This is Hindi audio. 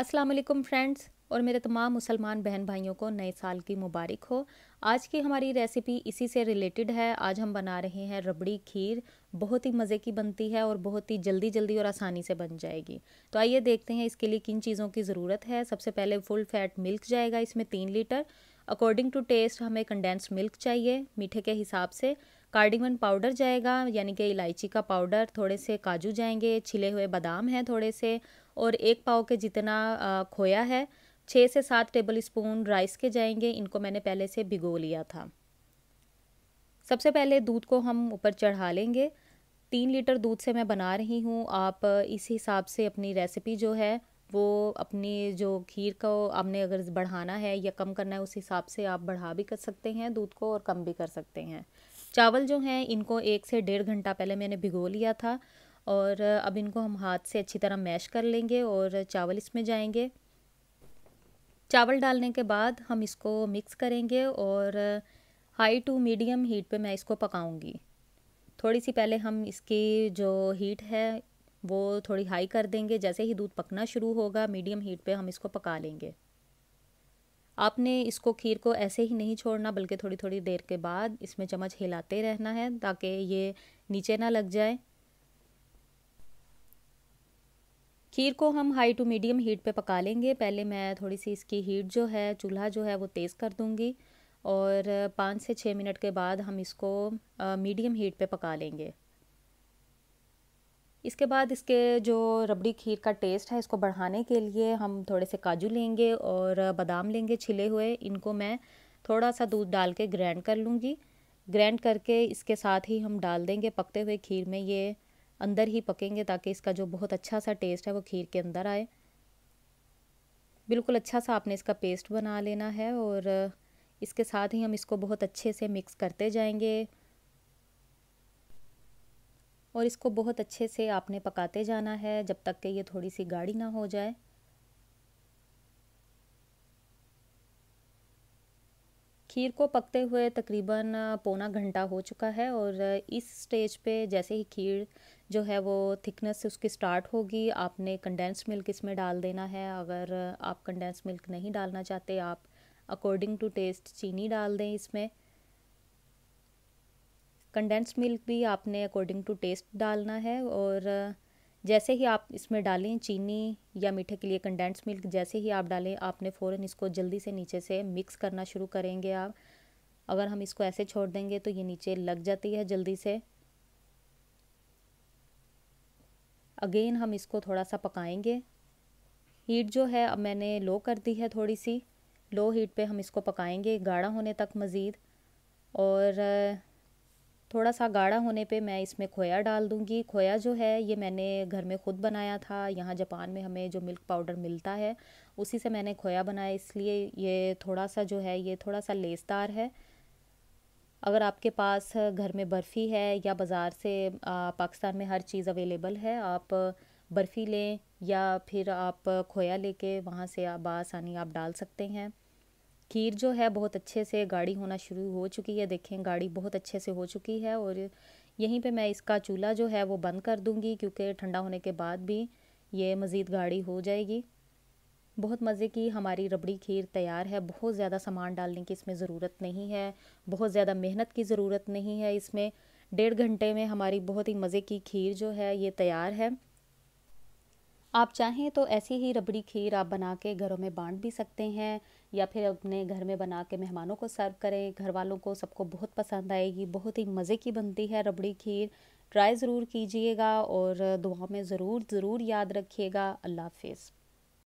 अस्सलाम वालेकुम फ्रेंड्स और मेरे तमाम मुसलमान बहन भाइयों को नए साल की मुबारक हो आज की हमारी रेसिपी इसी से रिलेटेड है आज हम बना रहे हैं रबड़ी खीर बहुत ही मज़े की बनती है और बहुत ही जल्दी जल्दी और आसानी से बन जाएगी तो आइए देखते हैं इसके लिए किन चीज़ों की ज़रूरत है सबसे पहले फुल फैट मिल्क जाएगा इसमें तीन लीटर अकॉर्डिंग टू टेस्ट हमें कंडेंस्ड मिल्क चाहिए मीठे के हिसाब से कार्डिमन पाउडर जाएगा यानी कि इलायची का पाउडर थोड़े से काजू जाएंगे छिले हुए बादाम हैं थोड़े से और एक पाव के जितना खोया है छः से सात टेबल स्पून राइस के जाएंगे इनको मैंने पहले से भिगो लिया था सबसे पहले दूध को हम ऊपर चढ़ा लेंगे तीन लीटर दूध से मैं बना रही हूँ आप इस हिसाब से अपनी रेसिपी जो है वो अपनी जो खीर को आपने अगर बढ़ाना है या कम करना है उस हिसाब से आप बढ़ा भी कर सकते हैं दूध को और कम भी कर सकते हैं चावल जो हैं इनको एक से डेढ़ घंटा पहले मैंने भिगो लिया था और अब इनको हम हाथ से अच्छी तरह मैश कर लेंगे और चावल इसमें जाएंगे चावल डालने के बाद हम इसको मिक्स करेंगे और हाई टू मीडियम हीट पे मैं इसको पकाऊंगी थोड़ी सी पहले हम इसकी जो हीट है वो थोड़ी हाई कर देंगे जैसे ही दूध पकना शुरू होगा मीडियम हीट पे हम इसको पका लेंगे आपने इसको खीर को ऐसे ही नहीं छोड़ना बल्कि थोड़ी थोड़ी देर के बाद इसमें चम्मच हिलाते रहना है ताकि ये नीचे ना लग जाए खीर को हम हाई टू मीडियम हीट पे पका लेंगे पहले मैं थोड़ी सी इसकी हीट जो है चूल्हा जो है वो तेज़ कर दूँगी और पाँच से छः मिनट के बाद हम इसको मीडियम हीट पे पका लेंगे इसके बाद इसके जो रबड़ी खीर का टेस्ट है इसको बढ़ाने के लिए हम थोड़े से काजू लेंगे और बादाम लेंगे छिले हुए इनको मैं थोड़ा सा दूध डाल के ग्रैंड कर लूँगी ग्रैंड करके इसके साथ ही हम डाल देंगे पकते हुए खीर में ये अंदर ही पकेंगे ताकि इसका जो बहुत अच्छा सा टेस्ट है वो खीर के अंदर आए बिल्कुल अच्छा सा आपने इसका पेस्ट बना लेना है और इसके साथ ही हम इसको बहुत अच्छे से मिक्स करते जाएंगे और इसको बहुत अच्छे से आपने पकाते जाना है जब तक कि ये थोड़ी सी गाढ़ी ना हो जाए खीर को पकते हुए तकरीबन पौना घंटा हो चुका है और इस स्टेज पे जैसे ही खीर जो है वो थिकनेस से उसकी स्टार्ट होगी आपने कंडेंस्ड मिल्क इसमें डाल देना है अगर आप कंडेंस्ड मिल्क नहीं डालना चाहते आप अकॉर्डिंग टू टेस्ट चीनी डाल दें इसमें कंडेंस्ड मिल्क भी आपने अकॉर्डिंग टू टेस्ट डालना है और जैसे ही आप इसमें डालें चीनी या मीठे के लिए कंडेंस मिल्क जैसे ही आप डालें आपने फ़ौरन इसको जल्दी से नीचे से मिक्स करना शुरू करेंगे आप अगर हम इसको ऐसे छोड़ देंगे तो ये नीचे लग जाती है जल्दी से अगेन हम इसको थोड़ा सा पकाएंगे हीट जो है अब मैंने लो कर दी है थोड़ी सी लो हीट पे हम इसको पकाएंगे गाढ़ा होने तक मज़ीद और थोड़ा सा गाढ़ा होने पे मैं इसमें खोया डाल दूँगी खोया जो है ये मैंने घर में ख़ुद बनाया था यहाँ जापान में हमें जो मिल्क पाउडर मिलता है उसी से मैंने खोया बनाया इसलिए ये थोड़ा सा जो है ये थोड़ा सा लेसदार है अगर आपके पास घर में बर्फ़ी है या बाज़ार से पाकिस्तान में हर चीज़ अवेलेबल है आप बर्फ़ी लें या फिर आप खोया लेके वहाँ से आप आसानी आप डाल सकते हैं खीर जो है बहुत अच्छे से गाढ़ी होना शुरू हो चुकी है देखें गाढ़ी बहुत अच्छे से हो चुकी है और यहीं पे मैं इसका चूल्हा जो है वो बंद कर दूंगी क्योंकि ठंडा होने के बाद भी ये मज़ीद गाढ़ी हो जाएगी बहुत मज़े की हमारी रबड़ी खीर तैयार है बहुत ज़्यादा सामान डालने की इसमें ज़रूरत नहीं है बहुत ज़्यादा मेहनत की ज़रूरत नहीं है इसमें डेढ़ घंटे में हमारी बहुत ही मज़े की खीर जो है ये तैयार है आप चाहें तो ऐसी ही रबड़ी खीर आप बना के घरों में बांट भी सकते हैं या फिर अपने घर में बना के मेहमानों को सर्व करें घर वालों को सबको बहुत पसंद आएगी बहुत ही मज़े की बनती है रबड़ी खीर ट्राई ज़रूर कीजिएगा और दुआ में ज़रूर ज़रूर याद रखिएगा अल्लाह हाफिज़